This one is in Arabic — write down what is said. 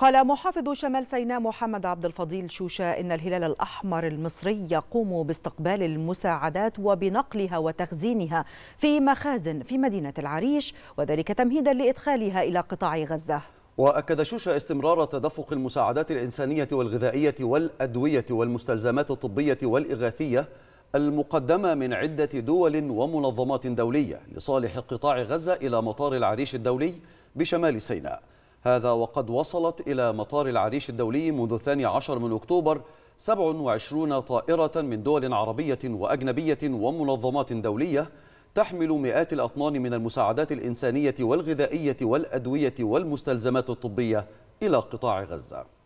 قال محافظ شمال سيناء محمد عبد الفضيل شوشة إن الهلال الأحمر المصري يقوم باستقبال المساعدات وبنقلها وتخزينها في مخازن في مدينة العريش وذلك تمهيدا لإدخالها إلى قطاع غزة وأكد شوشة استمرار تدفق المساعدات الإنسانية والغذائية والأدوية والمستلزمات الطبية والإغاثية المقدمة من عدة دول ومنظمات دولية لصالح قطاع غزة إلى مطار العريش الدولي بشمال سيناء هذا وقد وصلت إلى مطار العريش الدولي منذ الثاني عشر من أكتوبر 27 طائرة من دول عربية وأجنبية ومنظمات دولية تحمل مئات الأطنان من المساعدات الإنسانية والغذائية والأدوية والمستلزمات الطبية إلى قطاع غزة